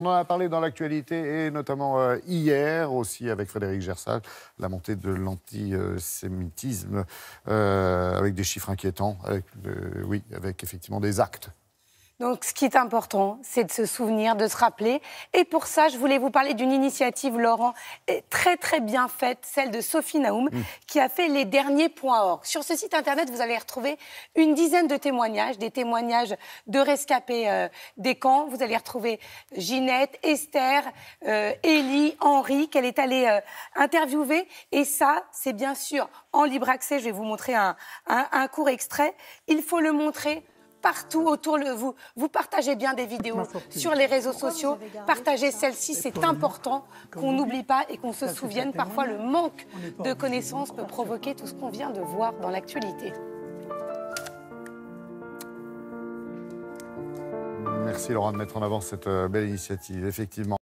On en a parlé dans l'actualité et notamment euh, hier aussi avec Frédéric Gersal, la montée de l'antisémitisme euh, avec des chiffres inquiétants, avec, euh, oui, avec effectivement des actes donc, ce qui est important, c'est de se souvenir, de se rappeler. Et pour ça, je voulais vous parler d'une initiative, Laurent, très très bien faite, celle de Sophie Naoum, mm. qui a fait les derniers points or. Sur ce site internet, vous allez retrouver une dizaine de témoignages, des témoignages de rescapés euh, des camps. Vous allez retrouver Ginette, Esther, Elie, euh, Henri, qu'elle est allée euh, interviewer. Et ça, c'est bien sûr en libre accès. Je vais vous montrer un court extrait. Il faut le montrer partout autour de vous. Vous partagez bien des vidéos sur les réseaux sociaux. Partagez celle-ci, c'est important qu'on n'oublie pas et qu'on se souvienne. Parfois, le manque de connaissances peut provoquer tout ce qu'on vient de voir dans l'actualité. Merci Laurent de mettre en avant cette euh, belle initiative, effectivement.